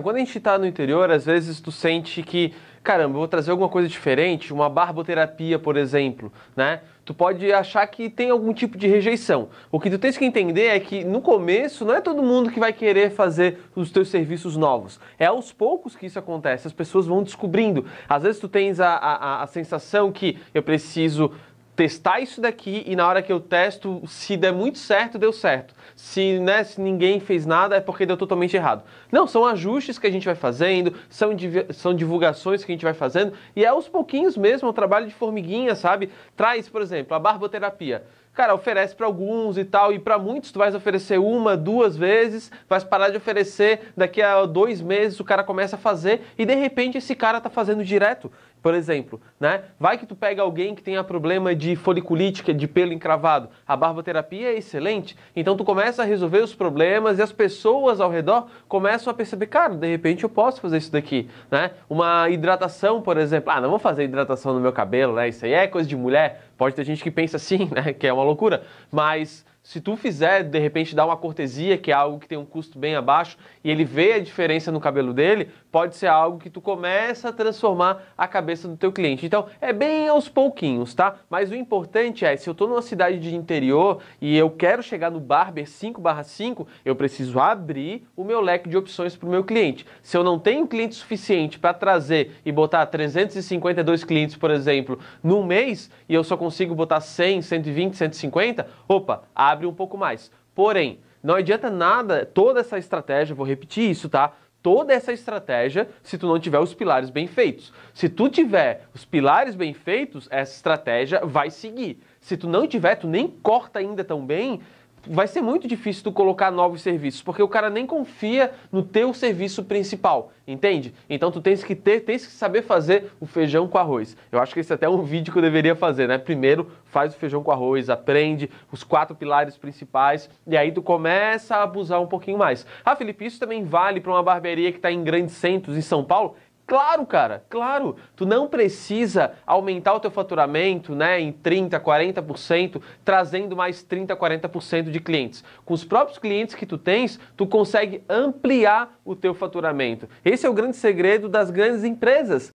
Quando a gente está no interior, às vezes tu sente que, caramba, vou trazer alguma coisa diferente, uma barboterapia, por exemplo, né? Tu pode achar que tem algum tipo de rejeição. O que tu tens que entender é que no começo não é todo mundo que vai querer fazer os teus serviços novos. É aos poucos que isso acontece, as pessoas vão descobrindo. Às vezes tu tens a, a, a sensação que eu preciso testar isso daqui e na hora que eu testo, se der muito certo, deu certo. Se, né, se ninguém fez nada, é porque deu totalmente errado. Não, são ajustes que a gente vai fazendo, são, são divulgações que a gente vai fazendo e é aos pouquinhos mesmo, é um trabalho de formiguinha, sabe? Traz, por exemplo, a barboterapia cara, oferece para alguns e tal, e para muitos tu vais oferecer uma, duas vezes, vais parar de oferecer, daqui a dois meses o cara começa a fazer e de repente esse cara tá fazendo direto, por exemplo, né? Vai que tu pega alguém que tenha problema de foliculite, que é de pelo encravado, a barboterapia é excelente, então tu começa a resolver os problemas e as pessoas ao redor começam a perceber, cara, de repente eu posso fazer isso daqui, né? Uma hidratação, por exemplo, ah, não vou fazer hidratação no meu cabelo, né? Isso aí é coisa de mulher, Pode ter gente que pensa assim, né? Que é uma loucura, mas se tu fizer, de repente, dar uma cortesia, que é algo que tem um custo bem abaixo, e ele vê a diferença no cabelo dele, pode ser algo que tu começa a transformar a cabeça do teu cliente. Então, é bem aos pouquinhos, tá? Mas o importante é, se eu estou numa cidade de interior e eu quero chegar no barber 5/5, eu preciso abrir o meu leque de opções para o meu cliente. Se eu não tenho cliente suficiente para trazer e botar 352 clientes, por exemplo, num mês, e eu só consigo botar 100, 120, 150, opa, abre um pouco mais. Porém, não adianta nada toda essa estratégia, vou repetir isso, tá? Toda essa estratégia se tu não tiver os pilares bem feitos. Se tu tiver os pilares bem feitos, essa estratégia vai seguir. Se tu não tiver, tu nem corta ainda tão bem, vai ser muito difícil tu colocar novos serviços, porque o cara nem confia no teu serviço principal, entende? Então tu tens que ter, tens que saber fazer o feijão com arroz. Eu acho que esse é até um vídeo que eu deveria fazer, né? Primeiro faz o feijão com arroz, aprende os quatro pilares principais e aí tu começa a abusar um pouquinho mais. Ah, Felipe, isso também vale para uma barbearia que está em grandes centros em São Paulo? Claro, cara, claro. Tu não precisa aumentar o teu faturamento né, em 30%, 40%, trazendo mais 30%, 40% de clientes. Com os próprios clientes que tu tens, tu consegue ampliar o teu faturamento. Esse é o grande segredo das grandes empresas.